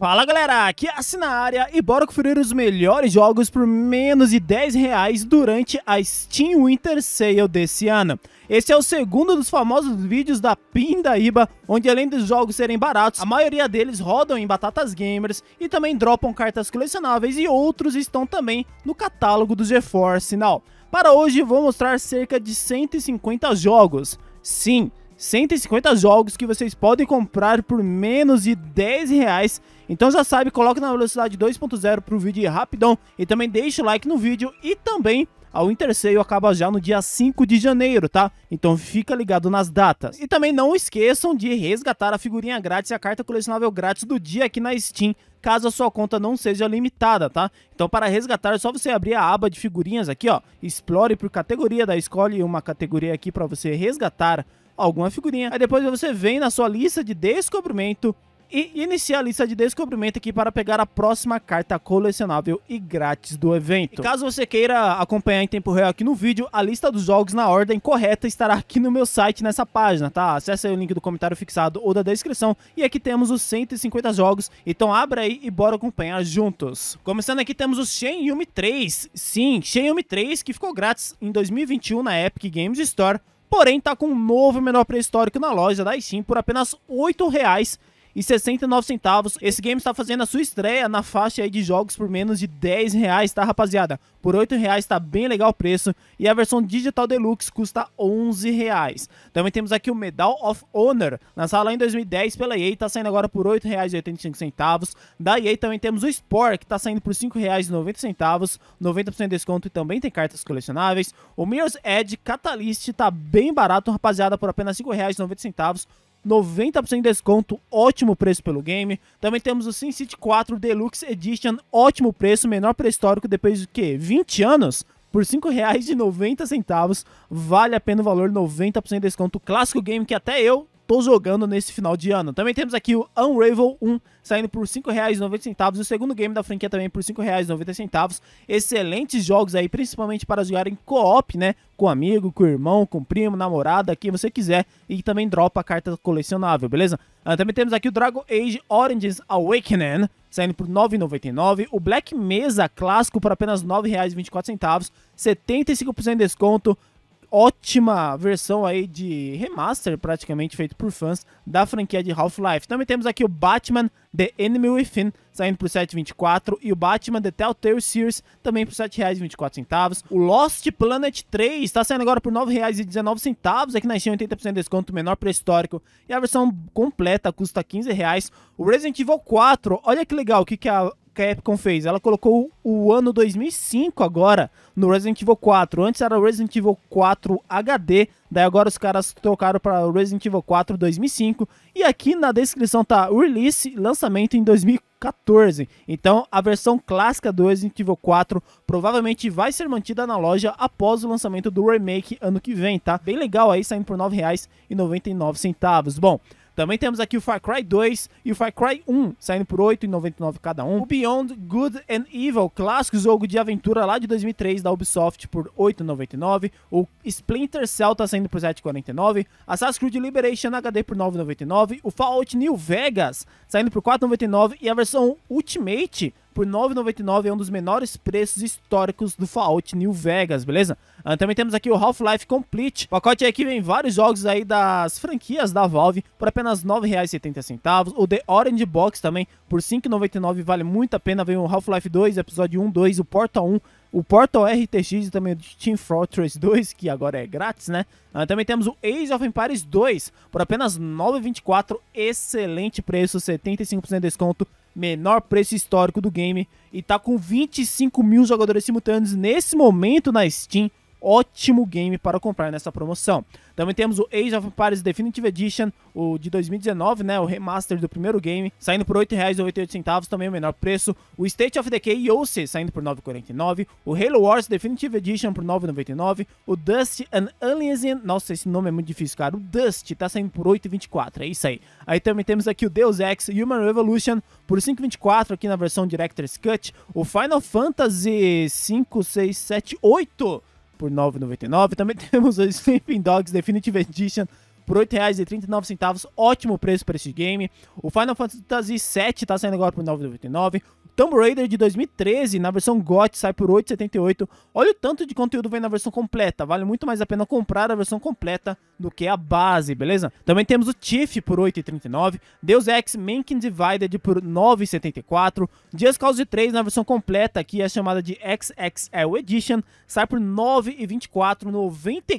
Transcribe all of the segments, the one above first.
Fala galera, aqui é a área e bora conferir os melhores jogos por menos de 10 reais durante a Steam Winter Sale desse ano. Esse é o segundo dos famosos vídeos da Pindaíba, onde além dos jogos serem baratos, a maioria deles rodam em batatas gamers e também dropam cartas colecionáveis e outros estão também no catálogo do GeForce Now. Para hoje vou mostrar cerca de 150 jogos. Sim, 150 jogos que vocês podem comprar por menos de 10 reais. Então já sabe, coloque na velocidade 2.0 para o vídeo ir rapidão e também deixe o like no vídeo e também a Winter Sale acaba já no dia 5 de janeiro, tá? Então fica ligado nas datas. E também não esqueçam de resgatar a figurinha grátis e a carta colecionável grátis do dia aqui na Steam, caso a sua conta não seja limitada, tá? Então para resgatar é só você abrir a aba de figurinhas aqui, ó, explore por categoria, da escolhe uma categoria aqui para você resgatar alguma figurinha. Aí depois você vem na sua lista de descobrimento e inicia a lista de descobrimento aqui para pegar a próxima carta colecionável e grátis do evento. E caso você queira acompanhar em tempo real aqui no vídeo, a lista dos jogos na ordem correta estará aqui no meu site nessa página, tá? Acesse aí o link do comentário fixado ou da descrição e aqui temos os 150 jogos, então abra aí e bora acompanhar juntos. Começando aqui temos o Shen Yumi 3, sim, Shen Yumi 3 que ficou grátis em 2021 na Epic Games Store, porém tá com um novo menor pré-histórico na loja da Steam por apenas R$ 8,00 e 69 centavos. Esse game está fazendo a sua estreia na faixa aí de jogos por menos de 10 reais, tá rapaziada? Por 8 reais está bem legal o preço e a versão digital deluxe custa 11 reais. Também temos aqui o Medal of Honor, lançado lá em 2010 pela EA, está saindo agora por 8 reais e 85 centavos. Da EA também temos o Spore, que está saindo por 5 reais e 90% centavos, de desconto e também tem cartas colecionáveis. O Mirror's Edge Catalyst está bem barato, rapaziada, por apenas 5 reais e 90 centavos. 90% de desconto, ótimo preço pelo game. Também temos o SimCity 4 Deluxe Edition, ótimo preço, menor preço histórico depois de que 20 anos por R$ 5,90, vale a pena o valor 90% de desconto. Clássico game que até eu tô jogando nesse final de ano. Também temos aqui o Unravel 1 saindo por R$ 5,90 o segundo game da franquia também por R$ 5,90. Excelentes jogos aí, principalmente para jogar em co-op, né? Com amigo, com irmão, com primo, namorada, quem você quiser. E também dropa a carta colecionável, beleza? Ah, também temos aqui o Dragon Age Origins Awakening saindo por R$ 9,99. O Black Mesa clássico por apenas R$ 9,24, 75% de desconto ótima versão aí de remaster, praticamente feito por fãs da franquia de Half-Life. Também temos aqui o Batman The Enemy Within, saindo por 7,24, e o Batman The Telltale Series, também por R$ 7,24. O Lost Planet 3 está saindo agora por R$ 9,19, aqui na China 80% de desconto, menor preço histórico, e a versão completa custa R$ 15,00. O Resident Evil 4, olha que legal, o que, que a que a Capcom fez? Ela colocou o ano 2005 agora no Resident Evil 4. Antes era o Resident Evil 4 HD, daí agora os caras trocaram para Resident Evil 4 2005. E aqui na descrição tá release, lançamento em 2014. Então a versão clássica do Resident Evil 4 provavelmente vai ser mantida na loja após o lançamento do remake ano que vem, tá? Bem legal aí, saindo por R$ 9,99. Bom, também temos aqui o Far Cry 2 e o Far Cry 1, saindo por 8,99 cada um. O Beyond Good and Evil, clássico jogo de aventura lá de 2003 da Ubisoft, por 8,99. O Splinter Cell tá saindo por 7,49. Assassin's Creed Liberation HD por 9,99. O Fallout New Vegas saindo por 4,99. E a versão Ultimate por 9,99 é um dos menores preços históricos do Fallout New Vegas, beleza? Uh, também temos aqui o Half-Life Complete, o pacote aí que vem vários jogos aí das franquias da Valve por apenas R$ 9,70, o The Orange Box também por R$ 5,99, vale muito a pena, vem o Half-Life 2, Episódio 1, 2, o Portal 1, o Portal RTX e também o Team Fortress 2, que agora é grátis, né? Ah, também temos o Age of Empires 2 por apenas 9,24, excelente preço, 75% de desconto menor preço histórico do game, e tá com 25 mil jogadores simultâneos nesse momento na Steam ótimo game para comprar nessa promoção. Também temos o Age of Empires Definitive Edition, o de 2019, né, o remaster do primeiro game, saindo por R$ 8,98, também o menor preço. O State of Decay Yosei saindo por R$ 9,49, o Halo Wars Definitive Edition por R$ 9,99, o Dust and Alien, nossa, esse nome é muito difícil, cara, o Dust tá saindo por R$ 8,24, é isso aí. Aí também temos aqui o Deus Ex Human Revolution por R$ 5,24 aqui na versão Director's Cut, o Final Fantasy 5, 6, 7, 8 por 9,99. Também temos o Sleeping Dogs Definitive Edition por R$ 8,39. Ótimo preço para este game. O Final Fantasy VII está saindo agora por R$ 9,99. Tomb Raider de 2013, na versão GOT, sai por 8,78. Olha o tanto de conteúdo vem na versão completa. Vale muito mais a pena comprar a versão completa do que a base, beleza? Também temos o Tiff por 8,39, Deus Ex Mankind Divided por 9,74, Just Cause 3 na versão completa, que é chamada de XXL Edition, sai por 9,24,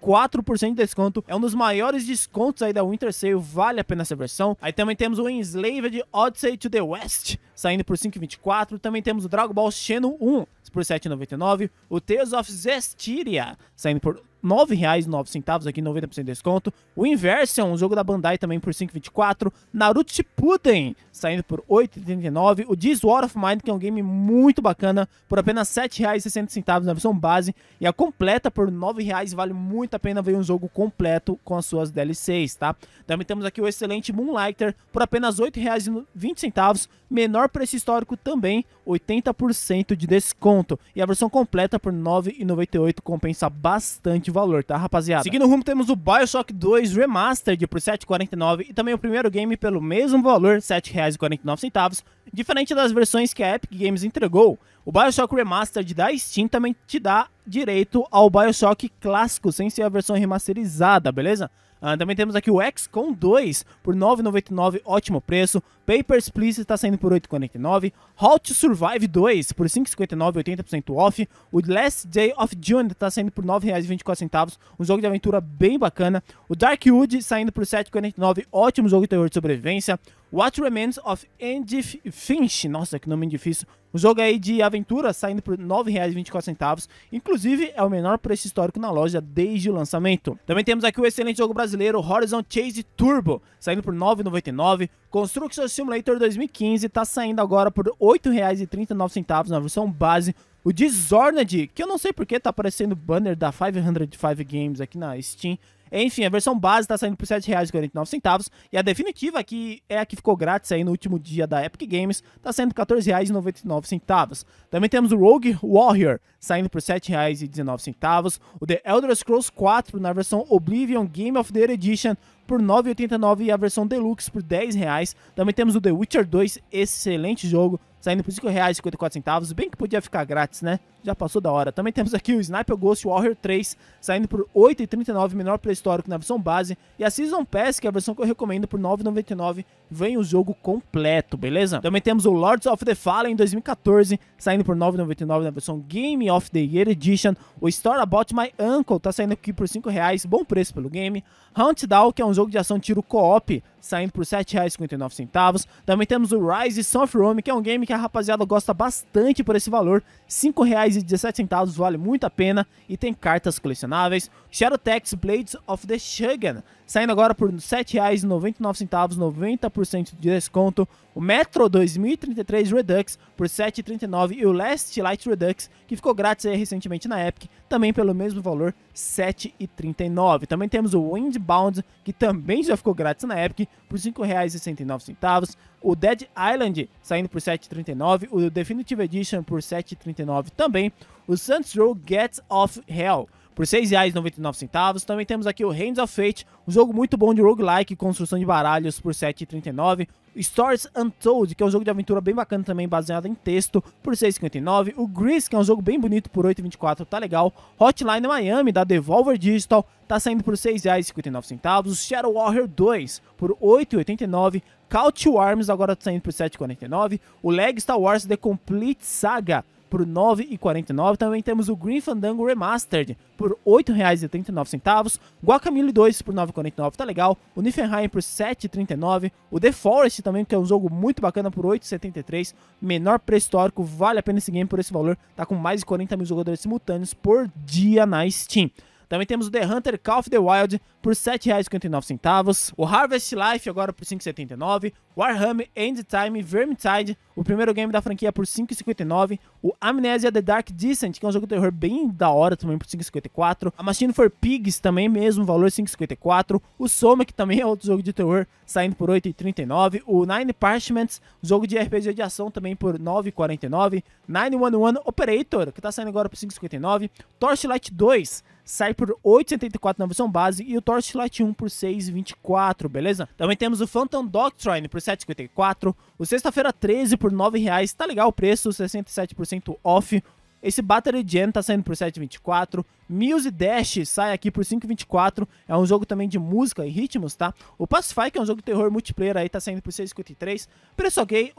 94% de desconto. É um dos maiores descontos aí da Winter Sale, vale a pena essa versão. Aí também temos o Enslaved Odyssey to the West, saindo por 5,24. 4, também temos o Dragon Ball Xeno 1 por 7,99. O Tales of Zestiria saindo por R$ 9,09 aqui, 90% de desconto. O Inversion, é um jogo da Bandai também por 5,24. Naruto Shippuden, saindo por 8,39. O This War of Mind, que é um game muito bacana, por apenas R$ 7,60 na versão base. E a completa por R$ 9,00, vale muito a pena ver um jogo completo com as suas DLCs, tá? Também temos aqui o excelente Moonlighter por apenas R$ 8,20, menor preço histórico também, 80% de desconto. E a versão completa por R$ 9,98 compensa bastante de valor, tá, rapaziada? Seguindo o rumo, temos o Bioshock 2 Remastered por 7,49 e também o primeiro game pelo mesmo valor, R$ 7,49. Diferente das versões que a Epic Games entregou, o Bioshock Remastered da Steam também te dá direito ao Bioshock clássico, sem ser a versão remasterizada, beleza? Uh, também temos aqui o XCOM 2 por 9,99, ótimo preço. Papers, Please está saindo por 8,49. How to Survive 2 por 5,59, 80% off. O Last Day of June está saindo por R$ 9,24, um jogo de aventura bem bacana. O Darkwood saindo por 7,49, ótimo jogo de terror de sobrevivência. What Remains of Andy Finch, nossa, que nome difícil. Um jogo aí de aventura saindo por R$ 9,24. Inclusive, é o menor preço histórico na loja desde o lançamento. Também temos aqui o excelente jogo brasileiro Horizon Chase Turbo, saindo por R$ 9,99. Construction Simulator 2015 está saindo agora por R$ 8,39 na versão base. O Dishonored, que eu não sei porque está aparecendo banner da 505 Games aqui na Steam, enfim, a versão base está saindo por R$ 7,49 e a definitiva, que é a que ficou grátis aí no último dia da Epic Games, está saindo por R$ 14,99. Também temos o Rogue Warrior saindo por R$ 7,19, o The Elder Scrolls 4 na versão Oblivion Game of the Year Edition por 9,89 e a versão Deluxe por 10 reais. Também temos o The Witcher 2, excelente jogo, saindo por R$ 5,54, bem que podia ficar grátis, né? Já passou da hora. Também temos aqui o Sniper Ghost Warrior 3, saindo por R$ 8,39, menor pré-histórico na versão base. E a Season Pass, que é a versão que eu recomendo, por R$ 9,99, vem o jogo completo, beleza? Também temos o Lords of the Fallen 2014, saindo por R$ 9,99 na versão Game of the Year Edition. O Story About My Uncle tá saindo aqui por R$ 5,00, bom preço pelo game. Hunt Down, que é um jogo de ação tiro co-op, saindo por R$ 7,59. Também temos o Rise of Rome, que é um game que a rapaziada gosta bastante por esse valor. R$ 5,17 vale muito a pena e tem cartas colecionáveis. Shadow Tactics: Blades of the Shogun saindo agora por R$ 7,99, 90% de desconto. O Metro 2033 Redux por R$ 7,39 e o Last Light Redux, que ficou grátis recentemente na Epic, também pelo mesmo valor, R$ 7,39. Também temos o Windbound, que também já ficou grátis na Epic, por R$ 5,69. O Dead Island saindo por 7,39, o Definitive Edition por 7,39 também, o Saints Row Gets Off Hell por R$ 6,99. Também temos aqui o Hands of Fate, um jogo muito bom de roguelike, construção de baralhos por R$ 7,39. Stories Untold, que é um jogo de aventura bem bacana também, baseado em texto, por 6,59. O Grease, que é um jogo bem bonito, por 8,24, tá legal. Hotline Miami, da Devolver Digital, tá saindo por R$ 6,59. Shadow Warrior 2, por 8,89. Couch Arms, agora tá saindo por 7,49. O Leg Star Wars The Complete Saga, por R$ 9,49. Também temos o Green Fandango Remastered por R$ 8,39. Guacamole 2 por R$ 9,49, tá legal. O Nifenheim por R$ 7,39. O The Forest também, que é um jogo muito bacana, por R$ 8,73. Menor preço histórico, vale a pena esse game por esse valor. Tá com mais de 40 mil jogadores simultâneos por dia na Steam. Também temos o The Hunter Call of the Wild por R$ 7,59. O Harvest Life agora por R$ 5,79. Warhammer End Time Vermintide, o primeiro game da franquia por 5,59, o Amnesia The Dark Descent, que é um jogo de terror bem da hora também por 5,54, a Machine for Pigs também mesmo, valor 5,54, o Soma, que também é outro jogo de terror, saindo por 8,39, o Nine Parchments, jogo de RPG de ação também por 9,49, 911 Operator, que tá saindo agora por 5,59, Torchlight 2, sai por 8,74 na versão base e o Torchlight 1 por 6,24, beleza? Também temos o Phantom Doctrine por 7,54. O Sexta-feira 13 por R$ 9,00. Tá legal o preço, 67% off. Esse Battery Jam tá saindo por R$ 7,24. Muse Dash sai aqui por 5,24. É um jogo também de música e ritmos, tá? O Pacify, que é um jogo de terror multiplayer aí, tá saindo por 6,53. Preço ok,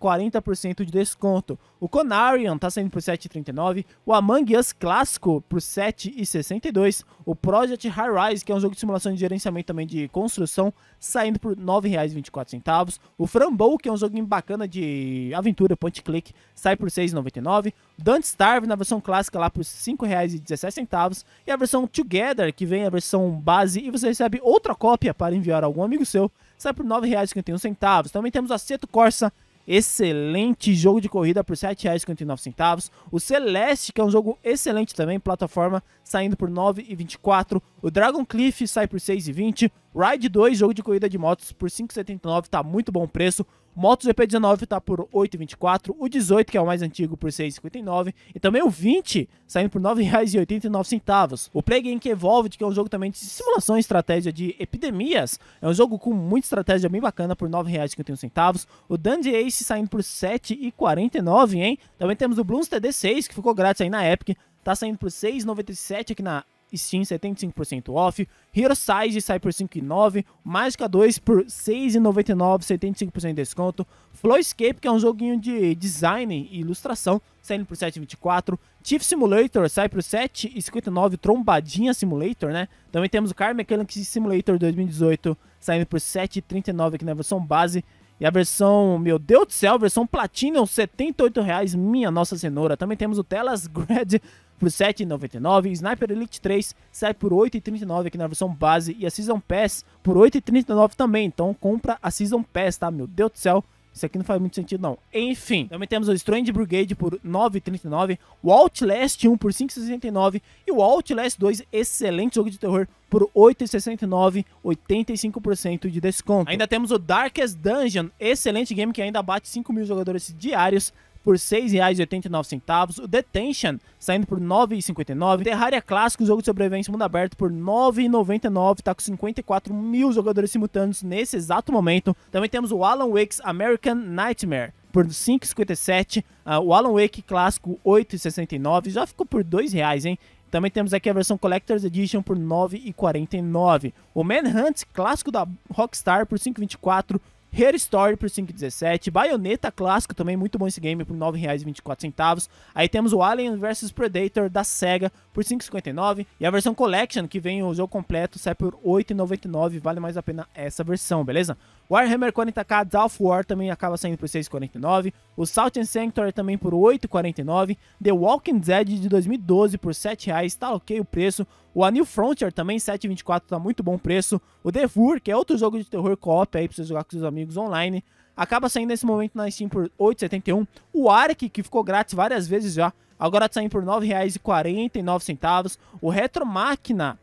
40% de desconto. O Conarion tá saindo por 7,39. O Among Us Clássico por 7,62. O Project High Rise, que é um jogo de simulação de gerenciamento também de construção, saindo por R$ 9,24. O Frambow, que é um joguinho bacana de aventura, point click, sai por R$ 6,99. Dante Starve, na versão clássica, lá por R$ 5,17 centavos. E a versão Together, que vem a versão base, e você recebe outra cópia para enviar a algum amigo seu, sai por R$ 9,51. Também temos a Seto Corsa, excelente jogo de corrida por R$ 7,59. O Celeste, que é um jogo excelente também, plataforma, saindo por R$ 9,24. O Dragon Cliff sai por R$ 6,20. Ride 2, jogo de corrida de motos, por R$ 5,79, tá muito bom preço. Motos GP19 está por 8,24, o 18, que é o mais antigo, por 6,59, e também o 20 saindo por R$ 9,89. O Play Game Evolved, que é um jogo também de simulação e estratégia de epidemias, é um jogo com muita estratégia bem bacana por R$ 9,51. O Dungeon Ace saindo por 7,49, hein? Também temos o Bloons TD6, que ficou grátis aí na Epic, tá saindo por 6,97 aqui na Steam 75% off, Hero Size sai por 5,9, Magica 2 por 6,99, 75% desconto, desconto, escape que é um joguinho de design e ilustração, saindo por 7,24, Chief Simulator sai por 7,59, Trombadinha Simulator, né? Também temos o Car Mechanic Simulator 2018 saindo por 7,39 aqui é na versão base, e a versão, meu Deus do céu, versão Platinum, R$ 78,00, minha nossa cenoura. Também temos o Telas Grad por 7,99, Sniper Elite 3 sai por 8,39 aqui na versão base e a Season Pass por 8,39 também. Então compra a Season Pass, tá? Meu Deus do céu. Isso aqui não faz muito sentido, não. Enfim, também temos o Strange Brigade por 9,39, o Outlast 1 por 5,69 e o Outlast 2, excelente jogo de terror, por 8,69, 85% de desconto. Ainda temos o Darkest Dungeon, excelente game que ainda bate 5 mil jogadores diários, por R$ 6,89, o Detention saindo por R$ 9,59, Terraria Clássico, jogo de sobrevivência mundo aberto, por R$ 9,99, tá com 54 mil jogadores simultâneos nesse exato momento. Também temos o Alan Wake's American Nightmare, por 5,57, uh, ah, o Alan Wake clássico 8,69, já ficou por R$ reais, hein? Também temos aqui a versão Collector's Edition por R$ 9,49. O Manhunt clássico da Rockstar por 5,24, Hair Story por 5,17. Bayonetta clássico também, muito bom esse game, por R$ 9,24. Aí temos o Alien vs Predator da SEGA por 5,59. E a versão Collection, que vem o jogo completo, sai por R$ 8,99. Vale mais a pena essa versão, beleza? Warhammer 40k of War também acaba saindo por 6,49, o Salt and Sanctuary também por 8,49, The Walking Dead de 2012 por R$ 7,00, tá ok o preço, o A New Frontier também 7,24 tá muito bom o preço, o Devur, que é outro jogo de terror co-op aí pra você jogar com seus amigos online, acaba saindo nesse momento na Steam por 8,71, o Ark, que ficou grátis várias vezes já, agora tá saindo por R$ 9,49, o Retro Máquina,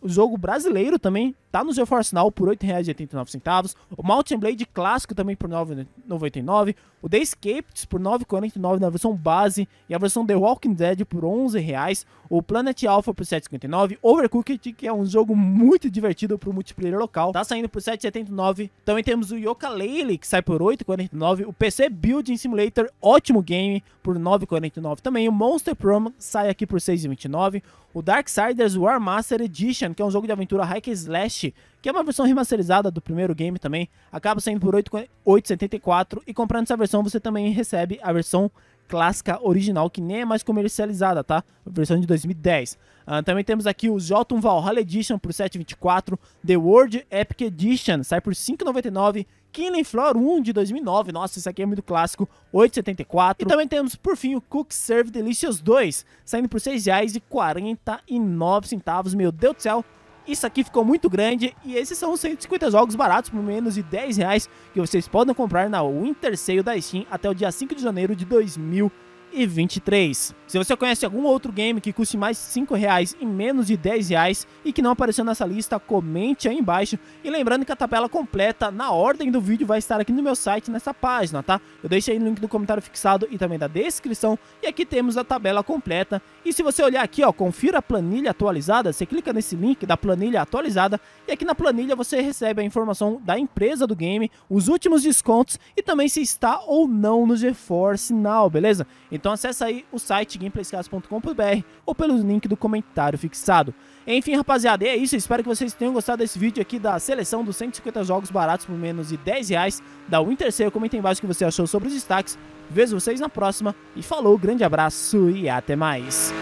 o jogo brasileiro também Tá no GeForce Now por R$ 8,89. O Mountain Blade clássico também por R$ 9,99. O The Escapes por R$ 9,49 na versão base. E a versão The Walking Dead por R$ 11,00. O Planet Alpha por R$ 7,59. Overcooked, que é um jogo muito divertido pro multiplayer local. Tá saindo por R$ 7,79. Também temos o Yooka-Laylee, que sai por R$ 8,49. O PC Building Simulator, ótimo game, por R$ 9,49 também. O Monster Prom sai aqui por R$ 6,29. O Darksiders War Master Edition, que é um jogo de aventura hack slash que é uma versão remasterizada do primeiro game também, acaba saindo por 8,74 e comprando essa versão você também recebe a versão clássica original, que nem é mais comercializada, tá? A versão de 2010. Uh, ah, também temos aqui o Jotun Valhalla Edition por 7,24, The World Epic Edition sai por 5,99, Killing Floor 1 de 2009, nossa, isso aqui é muito clássico, 8,74. E também temos, por fim, o Cook Serve Delicious 2, saindo por R$ 6,49. Meu Deus do céu, isso aqui ficou muito grande e esses são os 150 jogos baratos por menos de 10 reais que vocês podem comprar na Winter Sale da Steam até o dia 5 de janeiro de 2020. 23. Se você conhece algum outro game que custe mais de 5 reais e menos de 10 reais e que não apareceu nessa lista, comente aí embaixo. E lembrando que a tabela completa na ordem do vídeo vai estar aqui no meu site nessa página, tá? Eu deixo aí no link do comentário fixado e também da descrição. E aqui temos a tabela completa. E se você olhar aqui, ó, confira a planilha atualizada, você clica nesse link da planilha atualizada e aqui na planilha você recebe a informação da empresa do game, os últimos descontos e também se está ou não no GeForce Now, beleza? Então então acessa aí o site gameplaycast.com.br ou pelo link do comentário fixado. Enfim, rapaziada, é isso. Espero que vocês tenham gostado desse vídeo aqui da seleção dos 150 jogos baratos por menos de 10 reais da Winter Sale. Comenta aí embaixo o que você achou sobre os destaques. Vejo vocês na próxima e falou, grande abraço e até mais.